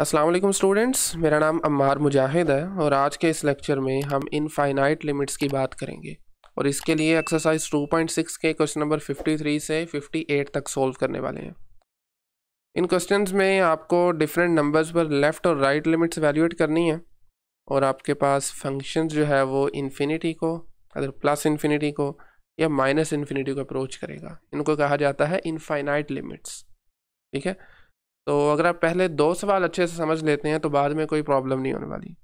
अस्सलाम वालेकुम स्टूडेंट्स मेरा नाम अम्मार मुजाहिद है और आज के इस लेक्चर में हम इन फाइनाइट लिमिट्स की बात करेंगे और इसके लिए एक्सरसाइज 2.6 के क्वेश्चन नंबर 53 से 58 तक सॉल्व करने वाले हैं इन क्वेश्चंस में आपको डिफरेंट नंबर्स पर लेफ़्ट और राइट लिमिट्स वैल्यूएट करनी है और आपके पास फंक्शन जो है वो इन्फिनिटी को अगर प्लस इन्फिनिटी को या माइनस इन्फिनिटी को अप्रोच करेगा इनको कहा जाता है इनफाइनाइट लिमिट्स ठीक है तो अगर आप पहले दो सवाल अच्छे से समझ लेते हैं तो बाद में कोई प्रॉब्लम नहीं होने वाली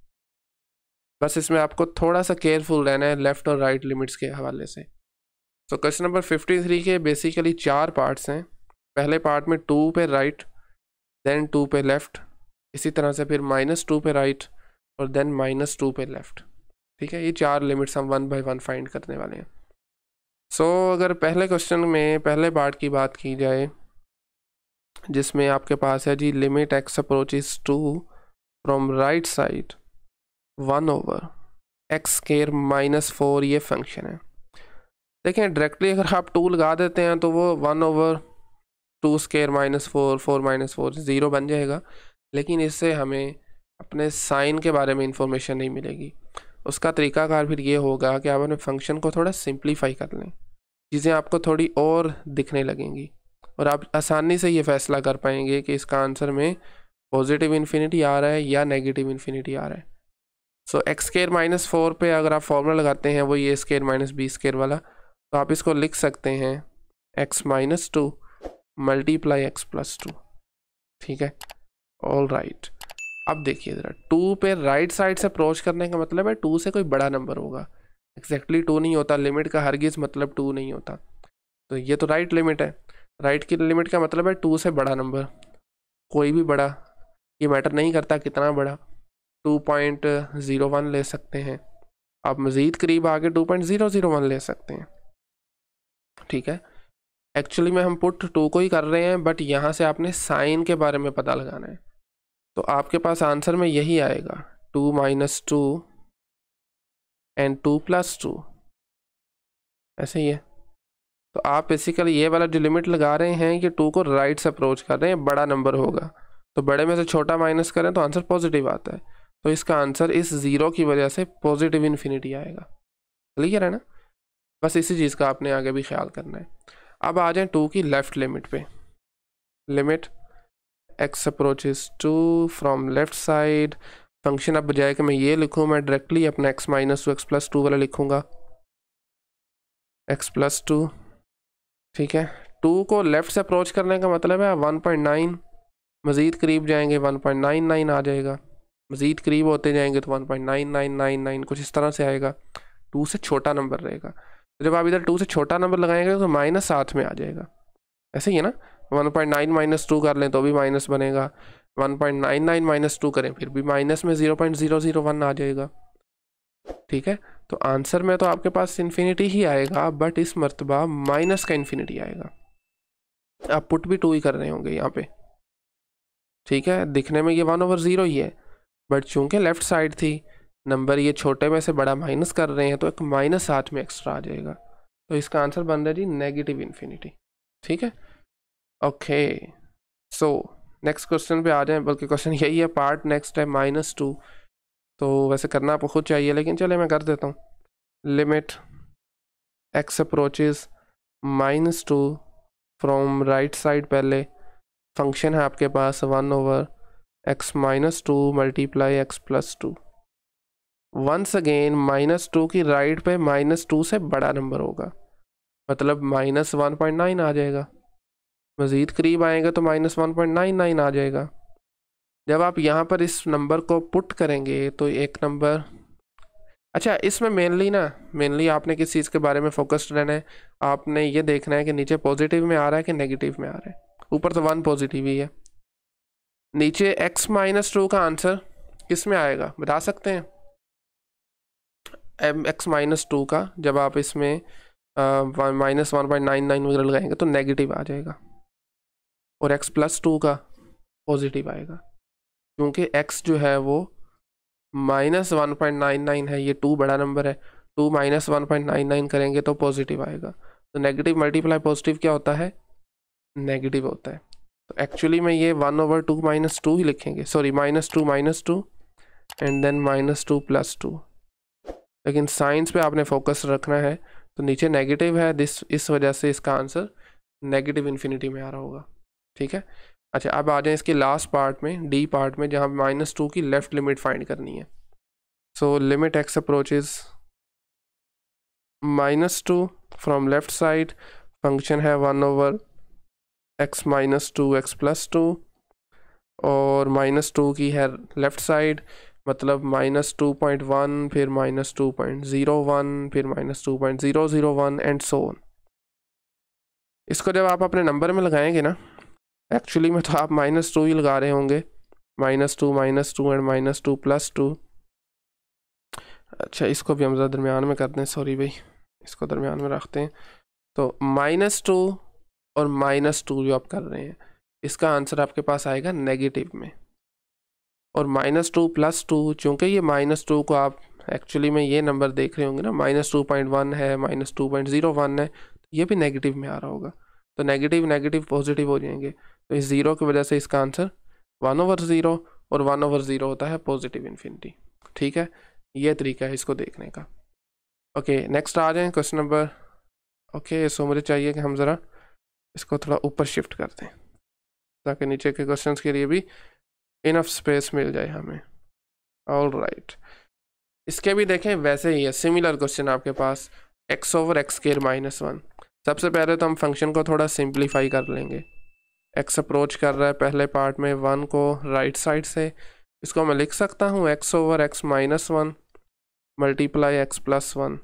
बस इसमें आपको थोड़ा सा केयरफुल रहना है लेफ़्ट और राइट लिमिट्स के हवाले से तो क्वेश्चन नंबर फिफ्टी थ्री के बेसिकली चार पार्ट्स हैं पहले पार्ट में टू पे राइट देन टू पे लेफ़्ट इसी तरह से फिर माइनस टू पे राइट और देन माइनस टू पे लेफ़्ट ठीक है ये चार लिमिट्स हम वन बाई वन फाइंड करने वाले हैं सो so, अगर पहले क्वेश्चन में पहले पार्ट की बात की जाए जिसमें आपके पास है जी limit x approaches two from right side one over x square minus four ये फंक्शन है देखें डायरेक्टली अगर आप टू लगा देते हैं तो वो one over two square minus four four minus four zero बन जाएगा लेकिन इससे हमें अपने साइन के बारे में इंफॉर्मेशन नहीं मिलेगी उसका तरीकाकार फिर ये होगा कि आप अपने फंक्शन को थोड़ा सिंप्लीफाई कर लें चीज़ें आपको थोड़ी और दिखने लगेंगी और आप आसानी से ये फैसला कर पाएंगे कि इसका आंसर में पॉजिटिव इन्फिनिटी आ रहा है या नेगेटिव इन्फिनिटी आ रहा है so x square minus four पर अगर आप फॉर्मूला लगाते हैं वो ये स्केयर माइनस बी स्केयर वाला तो आप इसको लिख सकते हैं x minus two multiply x plus two ठीक है ऑल राइट right. अब देखिए ज़रा टू पे राइट साइड से अप्रोच करने का मतलब है टू से कोई बड़ा नंबर होगा एक्जैक्टली exactly टू नहीं होता लिमिट का हर गिज़ मतलब टू नहीं होता तो ये तो राइट right लिमिट है राइट की लिमिट का मतलब है टू से बड़ा नंबर कोई भी बड़ा ये मैटर नहीं करता कितना बड़ा टू पॉइंट ज़ीरो वन ले सकते हैं आप मज़ीद करीब आके two point zero zero one ले सकते हैं ठीक है एक्चुअली में हम पुट टू को ही कर रहे हैं बट यहाँ से आपने साइन के बारे में पता लगाना है तो आपके पास आंसर में यही आएगा two minus two and two plus two ऐसे ही है तो आप बेसिकली ये वाला जो लिमिट लगा रहे हैं कि टू को राइट से अप्रोच कर रहे हैं बड़ा नंबर होगा तो बड़े में से छोटा माइनस करें तो आंसर पॉजिटिव आता है तो इसका आंसर इस ज़ीरो की वजह से पॉजिटिव इन्फिनिटी आएगा क्लियर है ना बस इसी चीज़ का आपने आगे भी ख्याल करना है अब आ जाए टू की लेफ़्ट लिमिट पे limit x approaches two from left side function अब बजाय कि मैं ये लिखूँ मैं डायरेक्टली अपना x minus two x plus two वाला लिखूँगा एक्स प्लस टू ठीक है टू को लेफ़्ट से अप्रोच करने का मतलब है वन पॉइंट नाइन मज़ीद करीब जाएंगे वन पॉइंट नाइन नाइन आ जाएगा मज़ीद करीब होते जाएंगे तो one point nine nine nine nine कुछ इस तरह से आएगा टू से छोटा नंबर रहेगा तो जब आप इधर टू से छोटा नंबर लगाएंगे तो माइनस साथ में आ जाएगा ऐसे ही है ना one point nine minus two कर लें तो भी माइनस बनेगा one point nine nine minus two करें फिर भी माइनस में zero point zero zero one आ जाएगा ठीक है तो आंसर में तो आपके पास इन्फिनिटी ही आएगा बट इस मरतबा माइनस का इन्फिनिटी आएगा आप पुट भी टू ही कर रहे होंगे यहाँ पे ठीक है दिखने में ये वन ओवर ज़ीरो ही है बट चूंकि लेफ़्ट साइड थी नंबर ये छोटे में से बड़ा माइनस कर रहे हैं तो एक माइनस साथ में एक्स्ट्रा आ जाएगा तो इसका आंसर बन रहा है जी नेगेटिव इन्फिनिटी ठीक है ओके सो नेक्स्ट क्वेश्चन पे आ जाए बल्कि क्वेश्चन यही है पार्ट नेक्स्ट है माइनस टू तो वैसे करना आपको खुद चाहिए लेकिन चले मैं कर देता हूँ limit x approaches minus two from right side पहले फंक्शन है आपके पास one over x minus two multiply x plus two once again minus two की राइट पे माइनस टू से बड़ा नंबर होगा मतलब माइनस वन पॉइंट नाइन आ जाएगा मज़ीद करीब आएगा तो minus one point nine nine आ जाएगा जब आप यहाँ पर इस नंबर को पुट करेंगे तो एक नंबर अच्छा इसमें मेनली ना मेनली आपने किस चीज़ के बारे में फोकस्ड रहना है आपने ये देखना है कि नीचे पॉजिटिव में आ रहा है कि नेगेटिव में आ रहा है ऊपर तो वन पॉजिटिव ही है नीचे एक्स माइनस टू का आंसर किस में आएगा बता सकते हैं एम एक्स माइनस टू का जब आप इसमें minus one point nine nine वगैरह लगाएंगे तो नेगेटिव आ जाएगा और एक्स प्लस टू का पॉजिटिव आएगा क्योंकि एक्स जो है वो minus one point nine nine है ये टू बड़ा नंबर है two minus one point nine nine करेंगे तो पॉजिटिव आएगा तो नेगेटिव मल्टीप्लाई पॉजिटिव क्या होता है नेगेटिव होता है तो एक्चुअली में ये one over two minus two ही लिखेंगे sorry minus two minus two and then minus two plus two लेकिन साइंस पे आपने फोकस रखना है तो नीचे नेगेटिव है दिस इस वजह से इसका आंसर नेगेटिव इन्फिनिटी में आ रहा होगा ठीक है अच्छा अब आ जाए इसके लास्ट पार्ट में डी पार्ट में जहाँ माइनस टू की लेफ़्ट लिमिट फाइंड करनी है so limit x approaches minus two from left side function है one over x minus two x plus two और माइनस टू की है लेफ़्ट साइड मतलब माइनस टू पॉइंट वन फिर minus two point zero one फिर minus two point zero zero one and so on इसको जब आप अपने नंबर में लगाएंगे ना एक्चुअली में तो आप माइनस टू ही लगा रहे होंगे minus two minus two and minus two plus two अच्छा इसको भी हम ज़रा दरमियान में करते हैं सॉरी भाई इसको दरमियान में रखते हैं तो माइनस टू और माइनस टू जो आप कर रहे हैं इसका आंसर आपके पास आएगा नेगेटिव में और माइनस टू प्लस टू चूँकि ये माइनस टू को आप एक्चुअली में ये नंबर देख रहे होंगे ना माइनस टू पॉइंट वन है minus two point zero one है तो ये भी नेगेटिव में आ रहा होगा तो नेगेटिव नेगेटिव पॉजिटिव हो जाएंगे तो इस ज़ीरो की वजह से इसका आंसर वन ओवर ज़ीरो और वन ओवर ज़ीरो होता है पॉजिटिव इन्फिनिटी ठीक है ये तरीका है इसको देखने का ओके नेक्स्ट आ जाए क्वेश्चन नंबर ओके सो मुझे चाहिए कि हम ज़रा इसको थोड़ा ऊपर शिफ्ट कर दें ताकि नीचे के क्वेश्चन के लिए भी इनफ स्पेस मिल जाए हमें ऑल राइट right. इसके भी देखें वैसे ही है सिमिलर क्वेश्चन आपके पास x over x square minus one सबसे पहले तो हम फंक्शन को थोड़ा सिंप्लीफाई कर लेंगे एक्स अप्रोच कर रहा है पहले पार्ट में वन को राइट साइड से इसको मैं लिख सकता हूँ x over x minus one multiply x plus one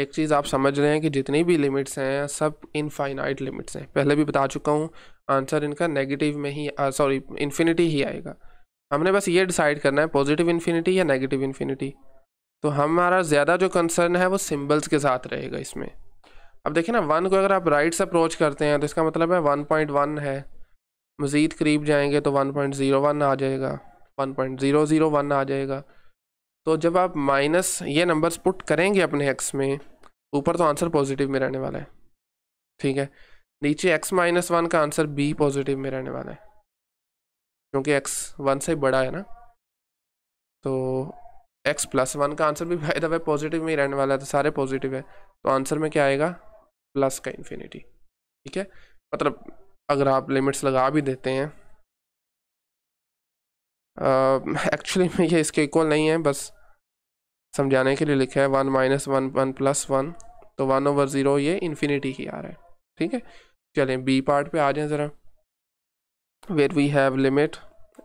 एक चीज़ आप समझ रहे हैं कि जितनी भी लिमिट्स हैं सब इनफाइनाइट लिमिट्स हैं पहले भी बता चुका हूँ आंसर इनका नेगेटिव में ही सॉरी uh, इन्फिनिटी ही आएगा हमने बस ये डिसाइड करना है पॉजिटिव इन्फिनिटी या नेगेटिव इन्फिनिटी तो हमारा ज़्यादा जो कंसर्न है वो सिम्बल्स के साथ रहेगा इसमें अब देखिए ना वन को अगर आप राइट से अप्रोच करते हैं तो इसका मतलब है वन पॉइंट वन है मज़ीद करीब जाएंगे तो वन पॉइंट ज़ीरो वन आ जाएगा one point zero zero one आ जाएगा तो जब आप माइनस ये नंबर्स पुट करेंगे अपने एक्स में ऊपर तो आंसर पॉजिटिव में रहने वाला है ठीक है नीचे एक्स माइनस वन का आंसर बी पॉजिटिव में रहने वाला है क्योंकि एक्स वन से बड़ा है ना तो एक्स प्लस वन का आंसर भी बाय द पॉजिटिव में ही रहने वाला है तो सारे पॉजिटिव है तो आंसर में क्या आएगा प्लस का इन्फिनिटी ठीक है मतलब अगर आप लिमिट्स लगा भी देते हैं एक्चुअली में ये इसके इक्वल नहीं है बस समझाने के लिए लिखा है one minus one one plus one तो वन ओवर ज़ीरो ये इन्फिनिटी की आ रहा है ठीक है चलें बी पार्ट पे आ जाएं ज़रा where we have limit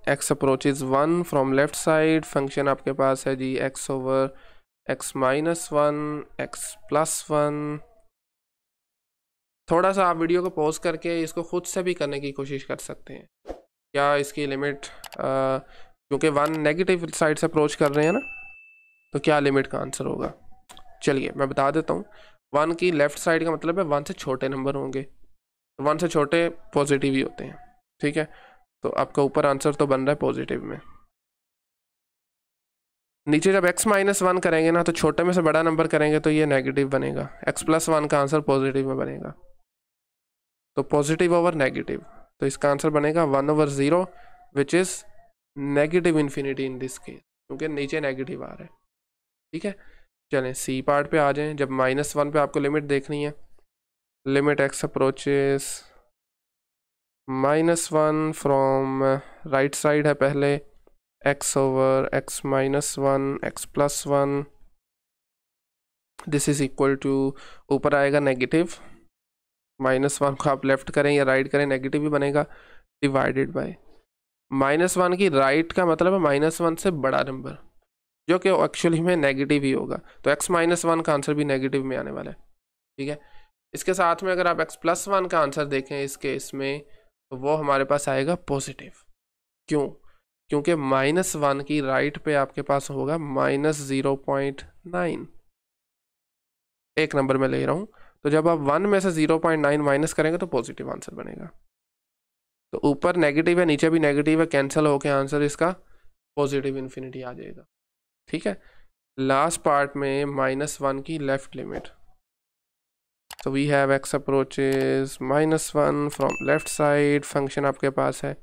x approaches one from left side function आपके पास है जी x over x minus one x plus one थोड़ा सा आप वीडियो को पॉज करके इसको खुद से भी करने की कोशिश कर सकते हैं क्या इसकी लिमिट क्योंकि वन नेगेटिव साइड से अप्रोच कर रहे हैं ना तो क्या लिमिट का आंसर होगा चलिए मैं बता देता हूँ वन की लेफ़्ट साइड का मतलब है वन से छोटे नंबर होंगे तो वन से छोटे पॉजिटिव ही होते हैं ठीक है तो आपका ऊपर आंसर तो बन रहा है पॉजिटिव में नीचे जब x माइनस वन करेंगे ना तो छोटे में से बड़ा नंबर करेंगे तो ये नेगेटिव बनेगा x प्लस वन का आंसर पॉजिटिव में बनेगा तो पॉजिटिव ओवर नेगेटिव तो इसका आंसर बनेगा one over zero which is negative infinity in this case क्योंकि नीचे नेगेटिव आ रहा है ठीक है चलें सी पार्ट पे आ जाएं जब माइनस वन पे आपको लिमिट देखनी है limit x approaches minus one from right side है पहले x over x minus one x plus one this is equal to ऊपर आएगा नेगेटिव माइनस वन को आप लेफ़्ट करें या राइट करें नेगेटिव ही बनेगा डिवाइडेड बाय माइनस वन की राइट का मतलब है माइनस वन से बड़ा नंबर जो कि एक्चुअली में नेगेटिव ही होगा तो एक्स माइनस वन का आंसर भी नेगेटिव में आने वाला है ठीक है इसके साथ में अगर आप एक्स प्लस वन का आंसर देखें इस केस में तो वो हमारे पास आएगा पॉजिटिव क्यों क्योंकि माइनस वन की राइट पे आपके पास होगा माइनस ज़ीरो पॉइंट नाइन एक नंबर में ले रहा हूँ तो जब आप वन में से ज़ीरो पॉइंट नाइन माइनस करेंगे तो पॉजिटिव आंसर बनेगा तो ऊपर नेगेटिव है नीचे भी नेगेटिव है कैंसिल होकर आंसर इसका पॉजिटिव इन्फिनिटी आ जाएगा ठीक है लास्ट पार्ट में माइनस वन की left limit so we have x approaches minus one from left side function आपके पास है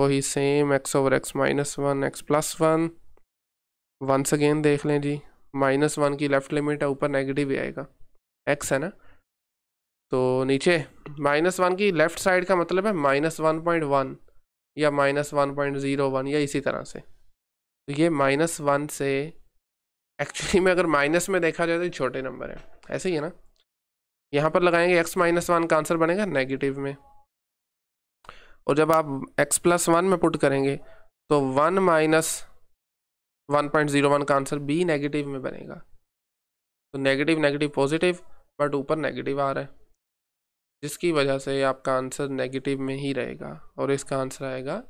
वही same x over x minus one x plus one once again देख लें जी माइनस वन की लेफ़्ट लिमिट है ऊपर नेगेटिव ही आएगा एक्स है ना तो नीचे माइनस वन की लेफ़्ट साइड का मतलब है माइनस वन पॉइंट वन या minus one point zero one या इसी तरह से तो ये माइनस वन से एक्चुअली में अगर माइनस में देखा जाए तो छोटे नंबर है ऐसे ही है ना यहाँ पर लगाएंगे एक्स माइनस वन का आंसर बनेगा नेगेटिव में और जब आप एक्स प्लस वन में पुट करेंगे तो one minus one point zero one का आंसर बी नेगेटिव में बनेगा तो नेगेटिव नेगेटिव पॉजिटिव बट ऊपर नेगेटिव आ रहा है जिसकी वजह से आपका आंसर नेगेटिव में ही रहेगा और इसका आंसर आएगा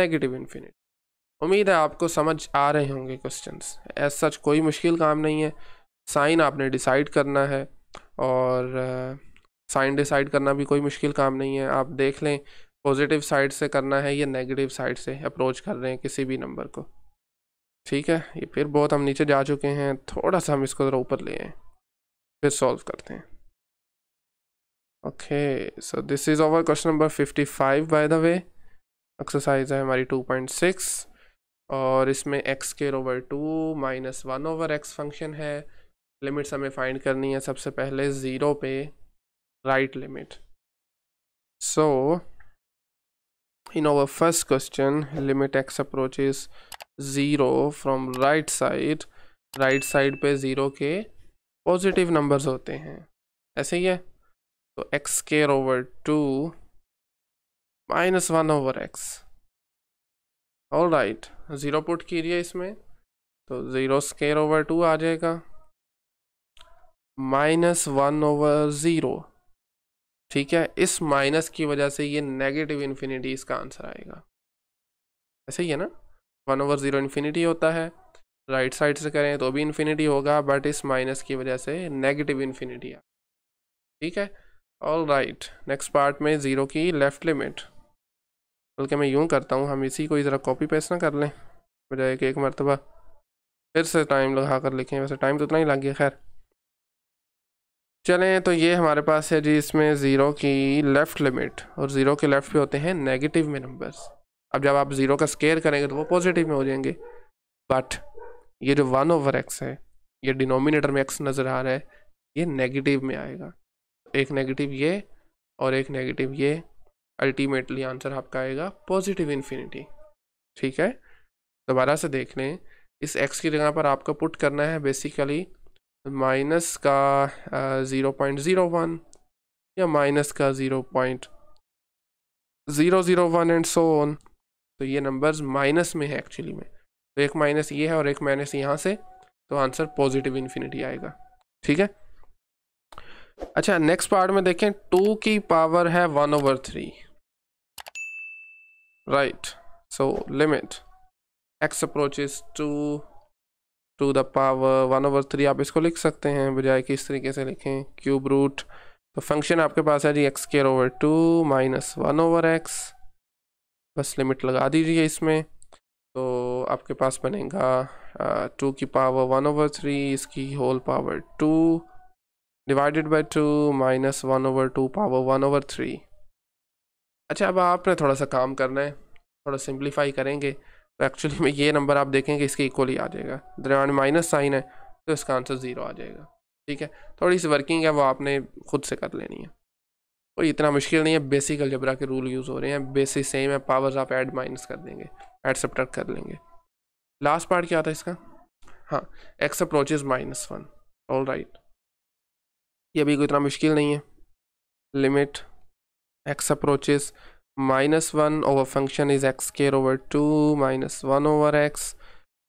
नेगेटिव इन्फिनिट उम्मीद है आपको समझ आ रहे होंगे क्वेश्चंस एज सच कोई मुश्किल काम नहीं है साइन आपने डिसाइड करना है और साइन डिसाइड करना भी कोई मुश्किल काम नहीं है आप देख लें पॉजिटिव साइड से करना है या नेगेटिव साइड से अप्रोच कर रहे हैं किसी भी नंबर को ठीक है ये फिर बहुत हम नीचे जा चुके हैं थोड़ा सा हम इसको ज़रा ऊपर ले आए फिर सॉल्व करते हैं okay so this is over question number 55 by the way exercise है हमारी 2.6 और इसमें एक्स के over two minus one over x function है लिमिट्स हमें फाइंड करनी है सबसे पहले ज़ीरो पे right limit so in over first question limit x approach zero from right side right side पे जीरो के पॉजिटिव नंबर्स होते हैं ऐसे ही है तो x square over two minus one over x all right zero put कीजिए इसमें तो ज़ीरो स्केयर ओवर टू आ जाएगा माइनस वन ओवर ज़ीरो ठीक है इस माइनस की वजह से ये नेगेटिव इन्फिनिटी इसका आंसर आएगा ऐसे ही है ना वन ओवर ज़ीरो इन्फिनिटी होता है राइट right साइड से करें तो भी इन्फिनिटी होगा बट इस माइनस की वजह से नेगेटिव इन्फिनिटी है ठीक है ऑल राइट नेक्स्ट पार्ट में ज़ीरो की लेफ़्ट लिमिट बल्कि मैं यूं करता हूँ हम इसी को ज़रा कॉपी पेस्ट ना कर लें बजाय कि एक मरतबा फिर से टाइम लगा कर लिखें वैसे टाइम तो उतना ही लग गया खैर चलें तो ये हमारे पास है जी इसमें ज़ीरो की लेफ़्ट लिमिट और ज़ीरो के लेफ़्ट पे होते हैं नेगेटिव में नंबर्स अब जब आप ज़ीरो का स्केयर करेंगे तो वो पॉजिटिव में हो जाएंगे बट ये जो वन ओवर एक्स है ये डिनोमिनेटर में एक्स नज़र आ रहा है ये नेगेटिव में आएगा एक नेगेटिव ये और एक नेगेटिव ये अल्टीमेटली आंसर आपका आएगा पॉजिटिव इन्फिनिटी ठीक है दोबारा से देख लें इस एक्स की जगह पर आपको पुट करना है बेसिकली माइनस का ज़ीरो पॉइंट ज़ीरो वन या माइनस का zero point zero zero one and so on तो ये नंबर्स माइनस में है एक्चुअली में तो एक माइनस ये है और एक माइनस यहाँ से तो आंसर पॉजिटिव इन्फिनिटी आएगा ठीक है अच्छा नेक्स्ट पार्ट में देखें टू की पावर है one over three right so limit x approaches two to the power one over three आप इसको लिख सकते हैं बजाय कि इस तरीके से लिखें क्यूब रूट तो फंक्शन आपके पास है जी x square over two minus one over x बस लिमिट लगा दीजिए इसमें तो आपके पास बनेगा टू की पावर वन ओवर थ्री इसकी whole power two divided by two minus one over two power one over three अच्छा अब आपने थोड़ा सा काम करना है थोड़ा सिंप्लीफाई करेंगे तो एक्चुअली में ये नंबर आप देखेंगे इसके इक्वल ही आ जाएगा दरम्यान माइनस साइन है तो इसका आंसर ज़ीरो आ जाएगा ठीक है थोड़ी सी वर्किंग है वो आपने खुद से कर लेनी है और इतना मुश्किल नहीं है बेसिक अलजबरा के रूल यूज़ हो रहे हैं बेसिक सेम है पावर्स आप ऐड माइनस कर देंगे ऐड सब्ट्रैक्ट कर लेंगे लास्ट पार्ट क्या था इसका हाँ x approaches minus one all right ये भी कोई इतना मुश्किल नहीं है limit x approaches minus one over function is x square over two minus one over x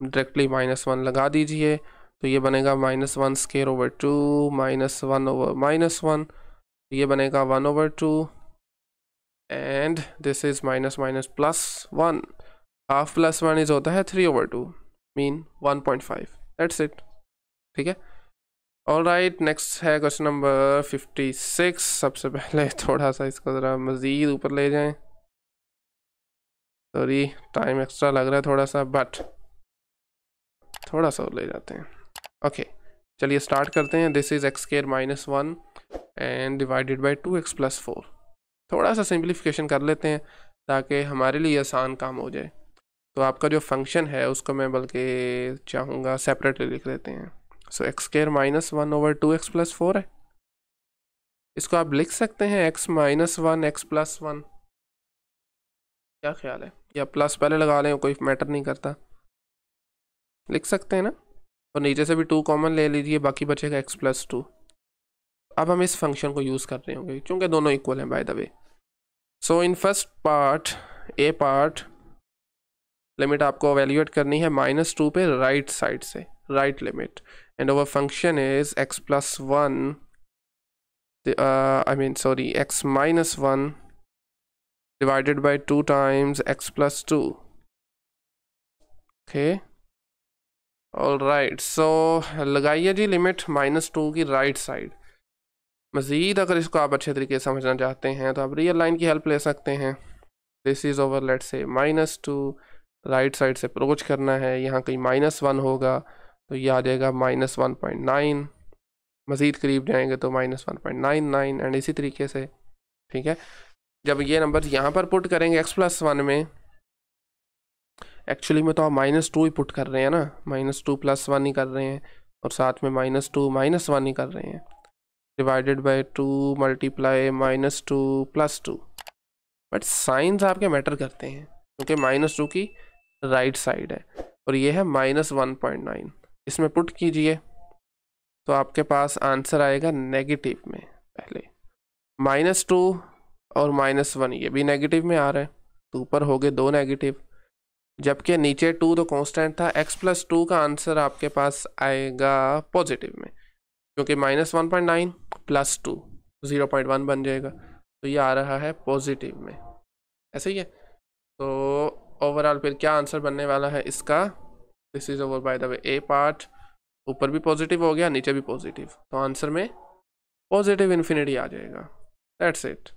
directly minus one लगा दीजिए तो ये बनेगा minus one square over two minus one over minus one ये बनेगा one over two and this is minus minus plus one half plus one is होता है three over two mean one point five that's it ठीक है और right next है question number fifty six सबसे पहले थोड़ा सा इसको ज़रा मज़ीद ऊपर ले जाएं सॉरी टाइम एक्स्ट्रा लग रहा है थोड़ा सा बट थोड़ा सा ले जाते हैं ओके okay, चलिए स्टार्ट करते हैं this is x square minus one and divided by two x plus four थोड़ा सा सिंप्लीफिकेशन कर लेते हैं ताकि हमारे लिए आसान काम हो जाए तो आपका जो फंक्शन है उसको मैं बल्कि चाहूँगा सेपरेटली लिख लेते हैं so x square minus one over two x plus four है इसको आप लिख सकते हैं x minus one x plus one क्या ख्याल है या प्लस पहले लगा लें कोई मैटर नहीं करता लिख सकते हैं ना और नीचे से भी टू कॉमन ले लीजिए बाकी बचेगा एक्स प्लस टू अब हम इस फंक्शन को यूज़ कर रहे होंगे क्योंकि दोनों इक्वल हैं by the way so in first part a part limit आपको अवेल्यूएट करनी है माइनस टू पे राइट साइड से right limit and over function is x plus one I mean sorry x minus one divided by two times x plus two okay all right so लगाइए जी limit minus two की right right side मज़ीद अगर इसको आप अच्छे तरीके से समझना चाहते हैं तो आप रियल लाइन की हेल्प ले सकते हैं दिस इज़ ओवर लेट से माइनस टू राइट साइड से अप्रोच करना है यहाँ कहीं माइनस वन होगा तो ये आ जाएगा माइनस वन पॉइंट नाइन मज़ीद करीब जाएंगे तो minus one point nine nine and इसी तरीके से ठीक है जब ये नंबर यहाँ पर पुट करेंगे एक्स प्लस वन में एक्चुअली में तो आप माइनस टू ही पुट कर रहे हैं ना माइनस टू प्लस वन ही कर रहे हैं और साथ में माइनस टू माइनस वन ही कर रहे हैं divided by two multiply minus two plus two but signs आपके मैटर करते हैं क्योंकि माइनस टू की राइट साइड है और ये है माइनस वन पॉइंट नाइन इसमें पुट कीजिए तो आपके पास आंसर आएगा नेगेटिव में पहले माइनस टू और माइनस वन ये भी नेगेटिव में आ रहे हैं तो ऊपर हो गए दो नेगेटिव जबकि नीचे टू तो कॉन्स्टेंट था एक्स प्लस टू का आंसर आपके पास आएगा पॉजिटिव में क्योंकि minus one point nine plus two zero point one बन जाएगा तो ये आ रहा है पॉजिटिव में ऐसे ही है तो ओवरऑल फिर क्या आंसर बनने वाला है इसका this is over by the way a part ऊपर भी पॉजिटिव हो गया नीचे भी पॉजिटिव तो आंसर में पॉजिटिव इन्फिनिटी आ जाएगा दैट्स इट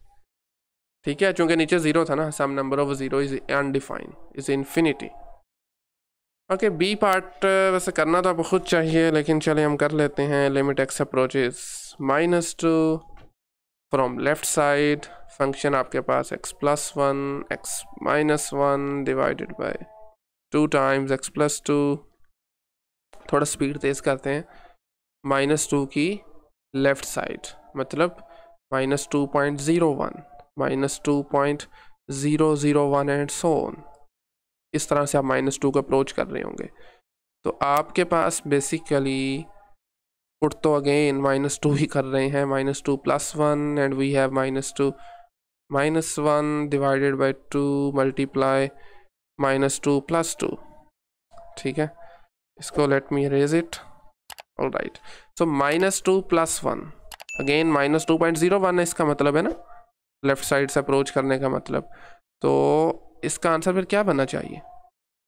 ठीक है चूंकि नीचे ज़ीरो था ना some number of zero is undefined is infinity okay b part वैसे करना तो आपको खुद चाहिए लेकिन चले हम कर लेते हैं limit x approaches minus two from left side function आपके पास x plus one x minus one divided by two times x plus two थोड़ा स्पीड तेज़ करते हैं माइनस टू की लेफ़्ट साइड मतलब minus two point zero one minus two point zero zero one and so on इस तरह से आप माइनस टू को अप्रोच कर रहे होंगे तो आपके पास बेसिकली पुट तो अगेन माइनस टू ही कर रहे हैं minus two plus one and we have minus two minus one divided by two multiply minus two plus two ठीक है इसको let me erase it all right so minus two plus one again minus two point zero one इसका मतलब है ना left side से approach करने का मतलब तो इसका आंसर फिर क्या बनना चाहिए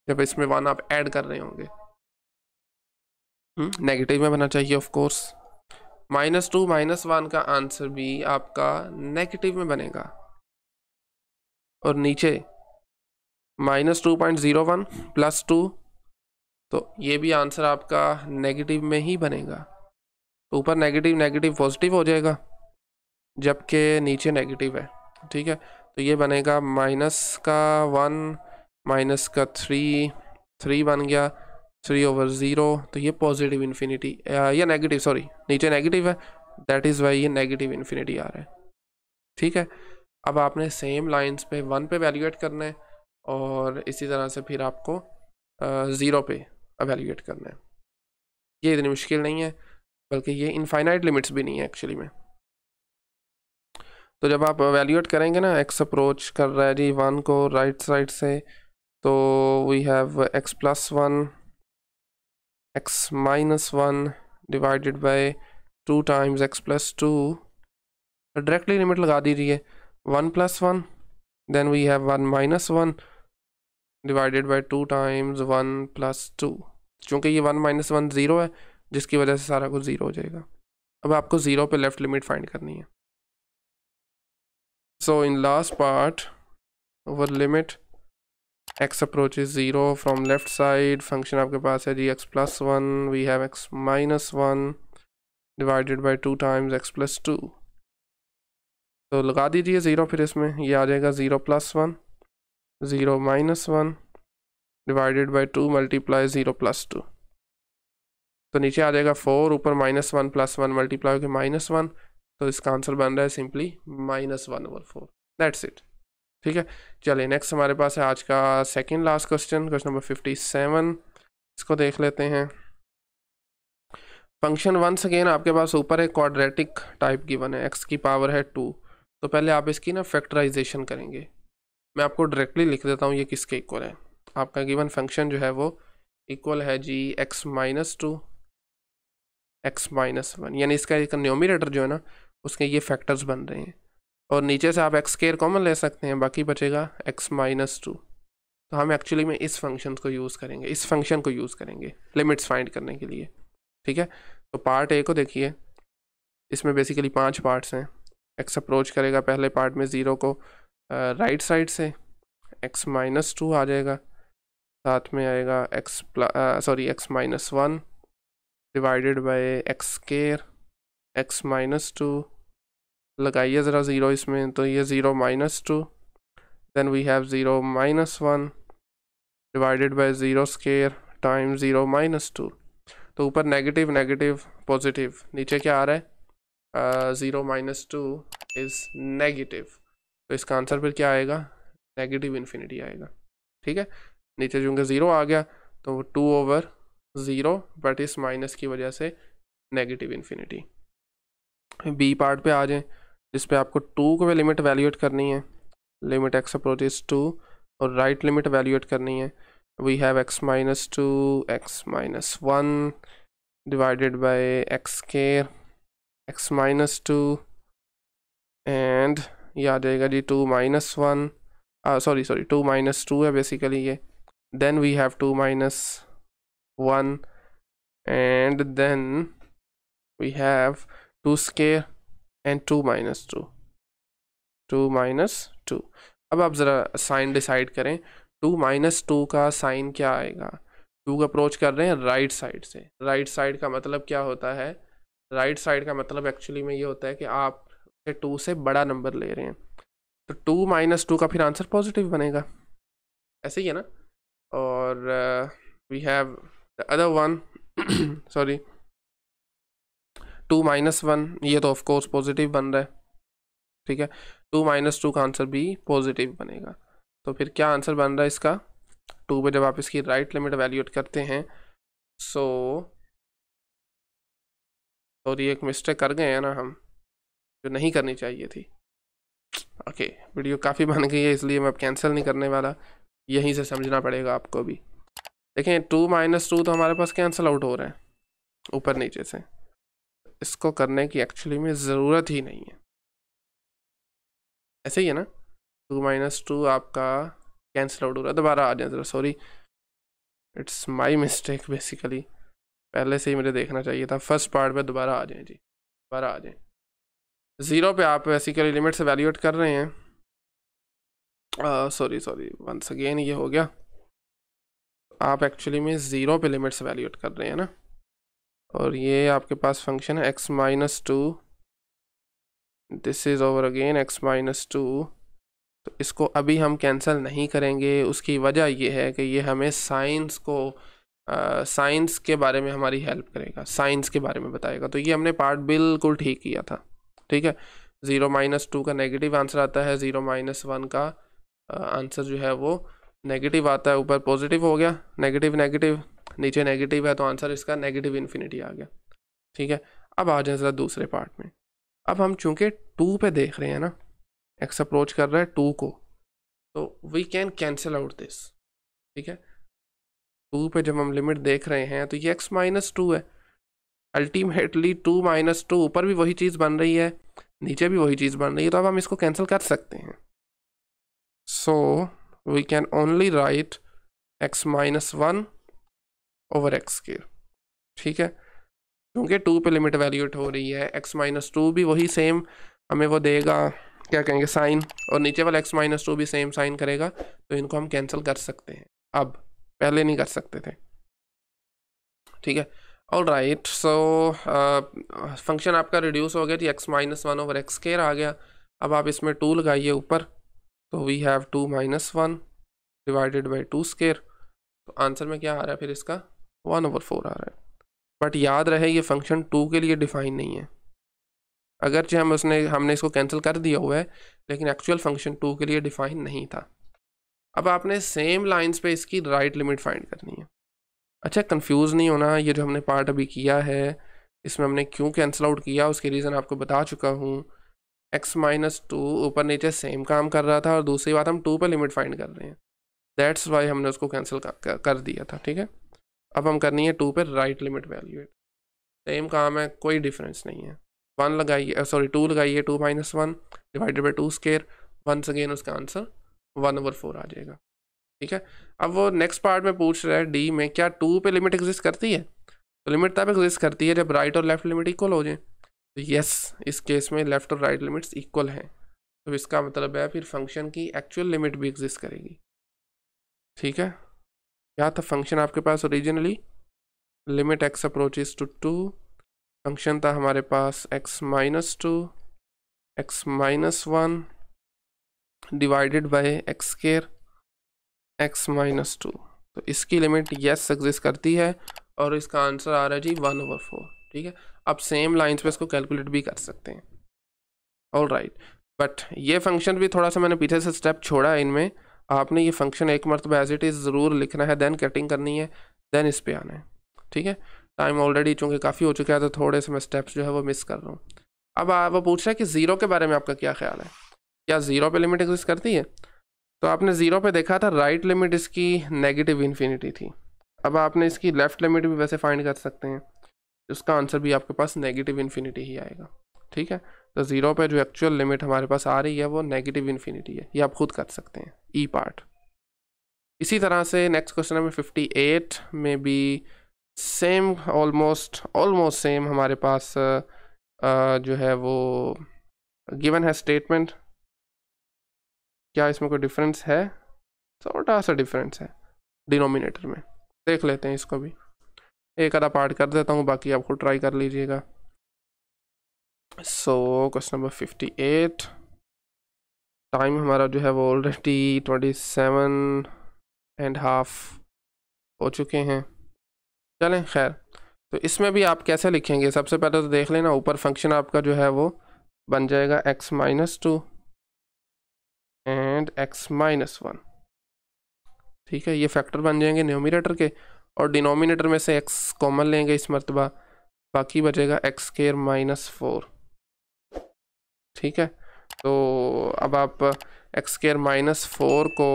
जब इसमें वन आप ऐड कर रहे होंगे नेगेटिव हम्म, में बनना चाहिए of course minus two minus one का आंसर भी आपका नेगेटिव में बनेगा और नीचे minus two point zero one plus two तो ये भी आंसर आपका नेगेटिव में ही बनेगा तो ऊपर नेगेटिव नेगेटिव पॉजिटिव हो जाएगा जबकि नीचे नेगेटिव है ठीक है तो ये बनेगा माइनस का वन माइनस का थ्री थ्री बन गया थ्री ओवर ज़ीरो तो ये पॉजिटिव इन्फिनिटी या नेगेटिव सॉरी नीचे नेगेटिव है दैट इज़ वाई ये नेगेटिव इन्फिनिटी आ रहा है ठीक है अब आपने सेम लाइंस पे वन पे वैल्यूएट करना है और इसी तरह से फिर आपको ज़ीरो पे अवेल्यूएट करना है ये इतनी मुश्किल नहीं है बल्कि ये इनफाइनाइट लिमिट्स भी नहीं है एक्चुअली में तो जब आप वैल्यूएट करेंगे ना एक्स अप्रोच कर रहा है जी वन को राइट साइड से तो we have x plus one x minus one divided by two times x plus two directly limit लगा दी रही है one plus one then we have one minus one divided by two times one plus two चूँकि ये one minus one zero है जिसकी वजह से सारा कुछ ज़ीरो हो जाएगा अब आपको ज़ीरो पे लेफ़्ट लिमिट फाइंड करनी है so in last part over limit x approaches zero from left side function आपके पास है x plus one we have x minus one divided by two times x plus two तो लगा दीजिए zero फिर isme ye aa jayega zero plus one zero minus one divided by two multiply zero plus two तो नीचे आ जाएगा four ऊपर minus one plus one multiply होकर माइनस वन तो इसका आंसर बन रहा है simply minus one over four that's it ठीक है चलिए नेक्स्ट हमारे पास है आज का second last question question number fifty seven इसको देख लेते हैं फंक्शन वन अगेन आपके पास ऊपर है क्वाड्रेटिक टाइप वन है एक्स की पावर है टू तो पहले आप इसकी ना फैक्टराइजेशन करेंगे मैं आपको डायरेक्टली लिख देता हूँ ये किसके इक्वल है आपका गिवन फंक्शन जो है वो इक्वल है जी x minus two x minus one यानी इसका एक न्योमिनेटर जो है ना उसके ये फैक्टर्स बन रहे हैं और नीचे से आप एक्स केयर कॉमन ले सकते हैं बाकी बचेगा एक्स माइनस टू तो हम एक्चुअली में इस फंक्शन को यूज़ करेंगे इस फंक्शन को यूज़ करेंगे लिमिट्स फाइंड करने के लिए ठीक है तो पार्ट ए को देखिए इसमें बेसिकली पांच पार्ट्स हैं एक्स अप्रोच करेगा पहले पार्ट में ज़ीरो को राइट साइड से एक्स माइनस टू आ जाएगा साथ में आएगा x sorry x minus one divided by x square x minus two लगाइए ज़रा ज़ीरो इसमें तो ये zero minus two then we have zero minus one divided by zero square time zero minus two तो ऊपर नेगेटिव नेगेटिव पॉजिटिव नीचे क्या आ रहा है zero minus two is negative तो इसका आंसर फिर क्या आएगा नेगेटिव इन्फिनिटी आएगा ठीक है नीचे चूँकि ज़ीरो आ गया तो टू ओवर ज़ीरो बट इस माइनस की वजह से नेगेटिव इन्फिनिटी बी पार्ट पे आ जिस जिसपे आपको टू को लिमिट वैल्यूएट करनी है लिमिट एक्स अप्रोचेज टू और राइट right लिमिट वैल्यूएट करनी है we have x minus two x minus one divided by x square x minus two and ये आ जाएगा जी two minus one sorry sorry two minus two है basically ये then we have two minus one and then we have two square and two minus two two minus two अब आप ज़रा sign decide करें टू माइनस टू का sign क्या आएगा two का अप्रोच कर रहे हैं राइट साइड से राइट साइड का मतलब क्या होता है राइट साइड का मतलब एक्चुअली में ये होता है कि आप टू से बड़ा नंबर ले रहे हैं तो टू माइनस टू का फिर आंसर पॉजिटिव बनेगा ऐसे ही है ना और we have the other one sorry two minus one ये तो ऑफकोर्स पॉजिटिव बन रहा है ठीक है टू माइनस टू का आंसर भी पॉजिटिव बनेगा तो फिर क्या आंसर बन रहा है इसका टू पे जब आप इसकी राइट लिमिट वैल्यूएट करते हैं सो so, और ये एक मिस्टेक कर गए हैं ना हम जो नहीं करनी चाहिए थी ओके okay, वीडियो काफ़ी बन गई है इसलिए मैं अब कैंसिल नहीं करने वाला यहीं से समझना पड़ेगा आपको भी देखें टू माइनस टू तो हमारे पास कैंसिल आउट हो रहा है ऊपर नीचे से इसको करने की एक्चुअली में ज़रूरत ही नहीं है ऐसे ही है ना टू माइनस टू आपका कैंसिल आउट हो रहा है दोबारा आ जाए ज़रा sorry it's my mistake basically पहले से ही मुझे देखना चाहिए था फर्स्ट पार्ट पे दोबारा आ जाए जी दोबारा आ जाए ज़ीरो पे आप बेसिकली लिमिट से वैल्यूएट कर रहे हैं सॉरी सॉरी वंस अगेन ये हो गया आप एक्चुअली में ज़ीरो पे लिमिट से वैल्यूएट कर रहे हैं ना और ये आपके पास फंक्शन है x minus two this is over again x minus two तो इसको अभी हम कैंसिल नहीं करेंगे उसकी वजह ये है कि ये हमें साइंस को साइंस के बारे में हमारी हेल्प करेगा साइंस के बारे में बताएगा तो ये हमने पार्ट बिल्कुल ठीक किया था ठीक है ज़ीरो माइनस टू का नेगेटिव आंसर आता है ज़ीरो माइनस वन का आंसर जो है वो नेगेटिव आता है ऊपर पॉजिटिव हो गया नेगेटिव नेगेटिव नीचे नेगेटिव है तो आंसर इसका नेगेटिव इन्फिनिटी आ गया ठीक है अब आ जाए ज़रा दूसरे पार्ट में अब हम चूंकि टू पे देख रहे हैं ना एक्स अप्रोच कर रहा है टू को तो we can cancel out this ठीक है टू पे जब हम लिमिट देख रहे हैं तो ये एक्स माइनस टू है अल्टीमेटली टू माइनस टू ऊपर भी वही चीज़ बन रही है नीचे भी वही चीज़ बन रही है तो अब हम इसको कैंसिल कर सकते हैं so we can only write x minus one over x square ठीक है क्योंकि टू पे लिमिट वैल्यूट हो रही है एक्स माइनस टू भी वही सेम हमें वो देगा क्या कहेंगे साइन और नीचे वाला एक्स माइनस टू भी सेम साइन करेगा तो इनको हम कैंसिल कर सकते हैं अब पहले नहीं कर सकते थे ठीक है और राइट सो फंक्शन आपका रिड्यूस हो गया थी x minus one over x square आ गया अब आप इसमें टू लगाइए ऊपर तो we have two minus one divided by two square तो आंसर में क्या आ रहा है फिर इसका वन ओवर फोर आ रहा है बट याद रहे ये फंक्शन टू के लिए डिफाइन नहीं है अगरचे हम उसने हमने इसको कैंसिल कर दिया हुआ है लेकिन एक्चुअल फंक्शन टू के लिए डिफाइन नहीं था अब आपने सेम लाइंस पे इसकी राइट लिमिट फाइंड करनी है अच्छा कंफ्यूज नहीं होना ये जो हमने पार्ट अभी किया है इसमें हमने क्यों कैंसिल आउट किया उसके रीज़न आपको बता चुका हूँ एक्स माइनस टू ऊपर नीचे सेम काम कर रहा था और दूसरी बात हम टू पर लिमिट फाइंड कर रहे हैं दैट्स वाई हमने उसको कैंसिल कर दिया था ठीक है अब हम करनी है टू पे राइट लिमिट वैल्यूएट सेम काम है कोई डिफरेंस नहीं है वन लगाइए सॉरी टू लगाइए two minus one divided by two square once again उसका आंसर वन ओवर फोर आ जाएगा ठीक है अब वो नेक्स्ट पार्ट में पूछ रहा है डी में क्या टू पे लिमिट एग्जिस्ट करती है तो लिमिट तब एग्जिस्ट करती है जब राइट और लेफ्ट लिमिट इक्वल हो जाए तो यस इस केस में लेफ्ट और राइट लिमिट्स इक्वल हैं तो इसका मतलब है फिर फंक्शन की एक्चुअल लिमिट भी एग्जिस्ट करेगी ठीक है क्या था फंक्शन आपके पास originally limit x approaches to two function था हमारे पास x minus two x minus one divided by x square x minus two तो इसकी लिमिट यस एग्जिस्ट करती है और इसका आंसर आ रहा है जी वन ओवर फोर ठीक है आप सेम लाइंस पे इसको कैलकुलेट भी कर सकते हैं ऑल राइट बट ये फंक्शन भी थोड़ा सा मैंने पीछे से स्टेप छोड़ा है इनमें आपने ये फंक्शन एक मरतबा एज इट इज़ ज़रूर लिखना है दैन कटिंग करनी है दैन इस पर आना है ठीक है टाइम ऑलरेडी चूँकि काफ़ी हो चुका है तो थोड़े से मैं स्टेप्स जो है वो मिस कर रहा हूँ अब वो पूछ रहा है कि ज़ीरो के बारे में आपका क्या ख्याल है क्या ज़ीरो पे लिमिट एग्जिस्ट करती है तो आपने ज़ीरो पे देखा था राइट लिमिट इसकी नेगेटिव इन्फिनिटी थी अब आपने इसकी लेफ़्ट लिमिट भी वैसे फाइंड कर सकते हैं उसका आंसर भी आपके पास नेगेटिव इन्फिनिटी ही आएगा ठीक है तो ज़ीरो पे जो एक्चुअल लिमिट हमारे पास आ रही है वो नेगेटिव इन्फिनिटी है ये आप खुद कर सकते हैं ई e पार्ट इसी तरह से next question number fifty eight में भी सेम ऑलमोस्ट ऑलमोस्ट सेम हमारे पास आ, जो है वो गिवन है स्टेटमेंट क्या इसमें कोई डिफरेंस है छोटा सा डिफरेंस है डिनोमिनेटर में देख लेते हैं इसको भी एक आधा पार्ट कर देता हूँ बाकी आपको ट्राई कर लीजिएगा so question number fifty eight time हमारा जो है वो already twenty seven and half हो चुके हैं चलें खैर तो इसमें भी आप कैसे लिखेंगे सबसे पहले तो देख लेना ऊपर फंक्शन आपका जो है वो बन जाएगा x minus two and x minus one ठीक है ये फैक्टर बन जाएंगे न्योमिनेटर के और डिनोमिनेटर में से x कॉमन लेंगे इस मरतबा बाकी बचेगा एक्स केयर माइनस फोर ठीक है तो अब आप एक्स स्केयर माइनस फोर को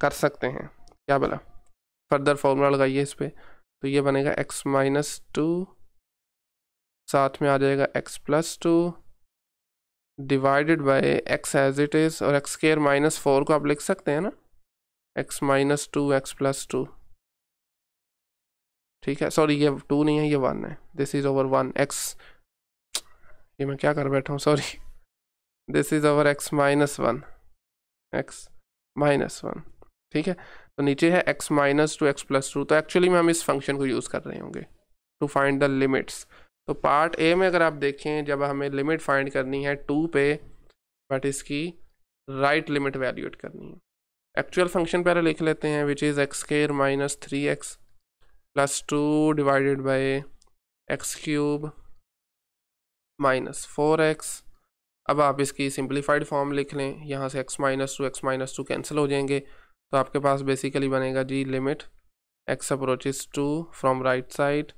कर सकते हैं क्या बोला फर्दर फॉर्मूला लगाइए इस पर तो ये बनेगा एक्स माइनस टू साथ में आ जाएगा x plus two divided by x as it is और एक्स स्केयर माइनस फोर को आप लिख सकते हैं ना x minus two x plus two ठीक है सॉरी ये टू नहीं है ये वन है this is over one x ये मैं क्या कर बैठा हूँ sorry this is over x minus one x minus one ठीक है तो नीचे है x minus two x plus two तो एक्चुअली में हम इस फंक्शन को यूज़ कर रहे होंगे टू फाइंड द लिमिट्स तो पार्ट ए में अगर आप देखें जब हमें लिमिट फाइंड करनी है टू पे बट इसकी राइट लिमिट वैल्यूएट करनी है एक्चुअल फंक्शन पहले लिख लेते हैं which is x square minus three x plus two divided by x cube minus four x अब आप इसकी सिंप्लीफाइड फॉर्म लिख लें यहाँ से x minus two x minus two cancel हो जाएंगे तो आपके पास बेसिकली बनेगा जी limit x approaches two from right side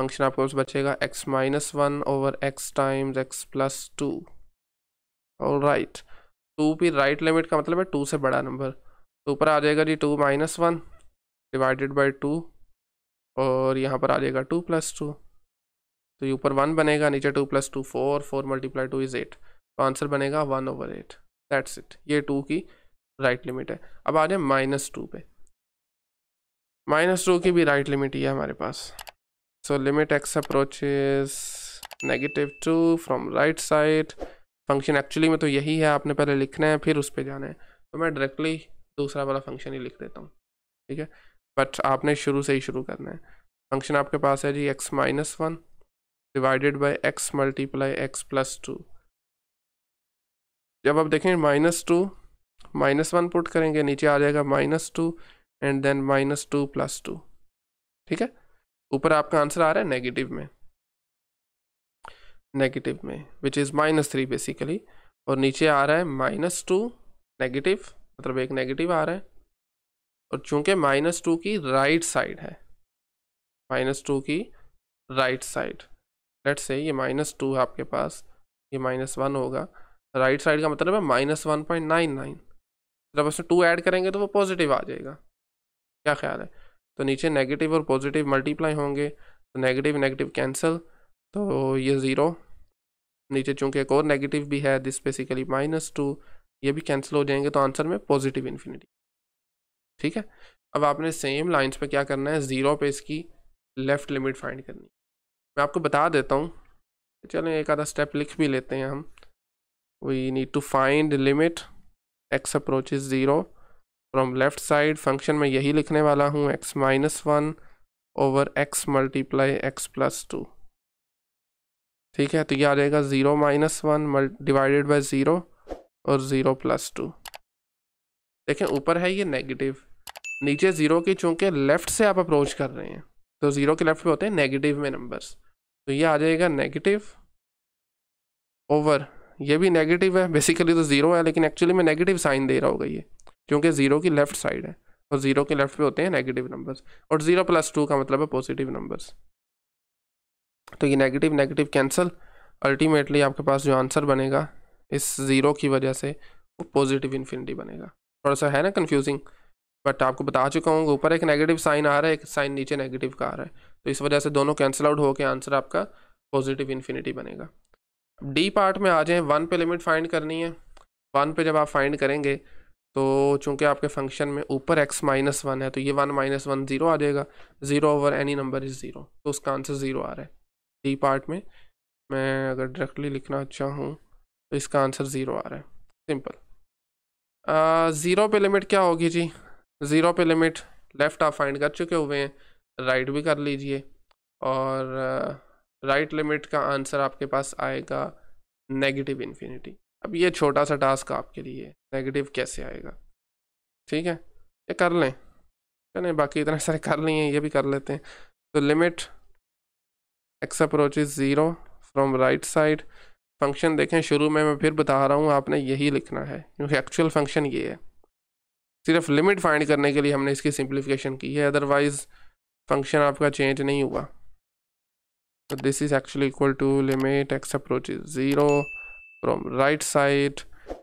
function आपको बचेगा x minus one over x times x plus two और राइट टू भी राइट लिमिट का मतलब है टू से बड़ा नंबर तो ऊपर आ जाएगा जी two minus one divided by two और यहाँ पर आ जाएगा टू प्लस टू तो ये ऊपर वन बनेगा नीचे two plus two four four multiply two is eight तो आंसर बनेगा one over eight that's it ये टू की राइट right लिमिट है अब आ जाए माइनस टू पे माइनस टू की भी राइट right लिमिट ही है हमारे पास so limit x approaches negative two from right side function actually में तो यही है आपने पहले लिखना है फिर उस पर जाना है तो मैं डायरेक्टली दूसरा वाला फंक्शन ही लिख देता हूँ ठीक है बट आपने शुरू से ही शुरू करना है फंक्शन आपके पास है जी x minus one divided by x multiply x plus two जब आप देखें minus two minus one put करेंगे नीचे आ जाएगा minus two and then minus two plus two ठीक है ऊपर आपका आंसर आ रहा है नेगेटिव में नेगेटिव में which is minus three basically और नीचे आ रहा है माइनस टू नेगेटिव मतलब एक नेगेटिव आ रहा है और चूंकि माइनस टू की राइट साइड है माइनस टू की राइट साइड लेट से ये माइनस टू आपके पास ये माइनस वन होगा राइट साइड का मतलब है minus one point nine nine जब उसमें टू ऐड करेंगे तो वो पॉजिटिव आ जाएगा क्या ख्याल है तो नीचे नेगेटिव और पॉजिटिव मल्टीप्लाई होंगे तो नेगेटिव नेगेटिव कैंसिल तो ये ज़ीरो नीचे चूंकि एक और नेगेटिव भी है दिस बेसिकली माइनस टू ये भी कैंसिल हो जाएंगे तो आंसर में पॉजिटिव इन्फिनिटी ठीक है अब आपने सेम लाइन्स पर क्या करना है ज़ीरो पे इसकी लेफ़्ट लिमिट फाइंड करनी है मैं आपको बता देता हूँ चलें एक आधा स्टेप लिख भी लेते हैं हम we need to find limit x approaches zero from left side function में यही लिखने वाला हूँ x minus one over x multiply x plus two ठीक है तो ये आ जाएगा ज़ीरो माइनस वन मल डिवाइडेड बाई ज़ीरो और ज़ीरो प्लस टू देखें ऊपर है ये नेगेटिव नीचे ज़ीरो की चूँकि लेफ़्ट से आप अप्रोच कर रहे हैं तो ज़ीरो के लेफ़्ट में होते हैं नेगेटिव में नंबर्स तो ये आ जाएगा नेगेटिव ओवर ये भी नेगेटिव है बेसिकली तो ज़ीरो है लेकिन एक्चुअली मैं नेगेटिव साइन दे रहा होगा ये क्योंकि ज़ीरो की लेफ़्ट साइड है और ज़ीरो के लेफ़्ट पे होते हैं नेगेटिव नंबर्स और ज़ीरो प्लस टू का मतलब है पॉजिटिव नंबर्स तो ये नेगेटिव नेगेटिव कैंसिल अल्टीमेटली आपके पास जो आंसर बनेगा इस ज़ीरो की वजह से वो पॉजिटिव इन्फिनिटी बनेगा थोड़ा सा है ना कन्फ्यूजिंग बट आपको बता चुका हूँ ऊपर एक नेगेटिव साइन आ रहा है एक साइन नीचे नेगेटिव का आ रहा है तो इस वजह से दोनों कैंसिल आउट होकर आंसर आपका पॉजिटिव इन्फिनिटी बनेगा डी पार्ट में आ जाएँ वन पे लिमिट फाइंड करनी है वन पे जब आप फाइंड करेंगे तो चूंकि आपके फंक्शन में ऊपर एक्स माइनस वन है तो ये वन माइनस वन ज़ीरो आ जाएगा zero over any number is zero तो उसका आंसर ज़ीरो आ रहा है डी पार्ट में मैं अगर डायरेक्टली लिखना चाहूँ तो इसका आंसर ज़ीरो आ रहा है सिंपल ज़ीरो पे लिमिट क्या होगी जी ज़ीरो पे लिमिट लेफ़्ट आप फाइंड कर चुके हुए हैं राइट भी कर लीजिए और राइट right लिमिट का आंसर आपके पास आएगा नेगेटिव इन्फिनिटी अब ये छोटा सा टास्क आपके लिए नेगेटिव कैसे आएगा ठीक है ये कर लें चलें बाकी इतने सारे कर लिए ये भी कर लेते हैं तो limit x approach is zero from right side function देखें शुरू में मैं फिर बता रहा हूँ आपने यही लिखना है क्योंकि एक्चुअल फंक्शन ये है सिर्फ लिमिट फाइंड करने के लिए हमने इसकी सिंप्लीफिकेशन की है अदरवाइज़ फंक्शन आपका चेंज नहीं हुआ so this is actually equal to limit x approaches zero from right side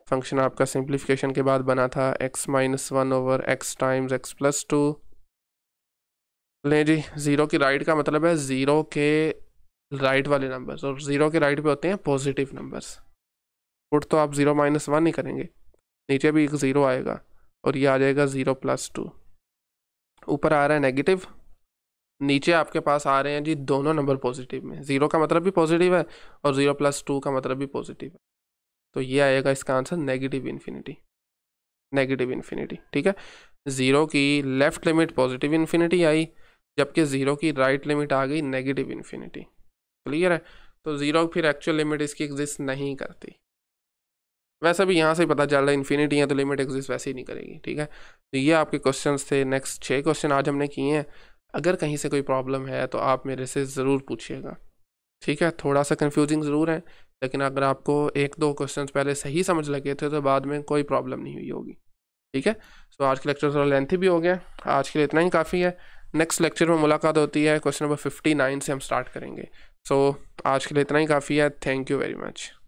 function आपका सिंप्लीफिकेशन के बाद बना था x minus one over x times x plus two लें जी ज़ीरो की राइट का मतलब है ज़ीरो के राइट वाले नंबर्स और ज़ीरो के राइट पे होते हैं पॉजिटिव नंबर्स पुट तो आप ज़ीरो माइनस वन ही करेंगे नीचे भी एक ज़ीरो आएगा और ये आ जाएगा ज़ीरो प्लस टू ऊपर आ रहा है नेगेटिव नीचे आपके पास आ रहे हैं जी दोनों नंबर पॉजिटिव में ज़ीरो का मतलब भी पॉजिटिव है और ज़ीरो प्लस टू का मतलब भी पॉजिटिव है तो ये आएगा इसका answer negative infinity negative infinity ठीक है ज़ीरो की लेफ़्ट लिमिट पॉजिटिव इन्फिनिटी आई जबकि ज़ीरो की राइट right लिमिट आ गई नेगेटिव इन्फिनिटी क्लियर है तो ज़ीरो फिर एक्चुअल लिमिट इसकी एग्जिस्ट नहीं करती वैसे भी यहाँ से पता चल रहा है इन्फिनिटी है तो लिमिट एग्जिस्ट वैसे ही नहीं करेगी ठीक है तो ये आपके क्वेश्चन थे नेक्स्ट छः क्वेश्चन आज हमने किए हैं अगर कहीं से कोई प्रॉब्लम है तो आप मेरे से ज़रूर पूछिएगा ठीक है थोड़ा सा कन्फ्यूजिंग ज़रूर है लेकिन अगर आपको एक दो क्वेश्चन पहले सही समझ लगे थे तो बाद में कोई प्रॉब्लम नहीं हुई होगी ठीक है सो आज के लेक्चर थोड़ा लेंथी भी हो गया आज के लिए इतना ही काफ़ी है नेक्स्ट लेक्चर में मुलाकात होती है क्वेश्चन नंबर फिफ्टी नाइन से हम स्टार्ट करेंगे सो so, आज के लिए इतना ही काफ़ी है थैंक यू वेरी मच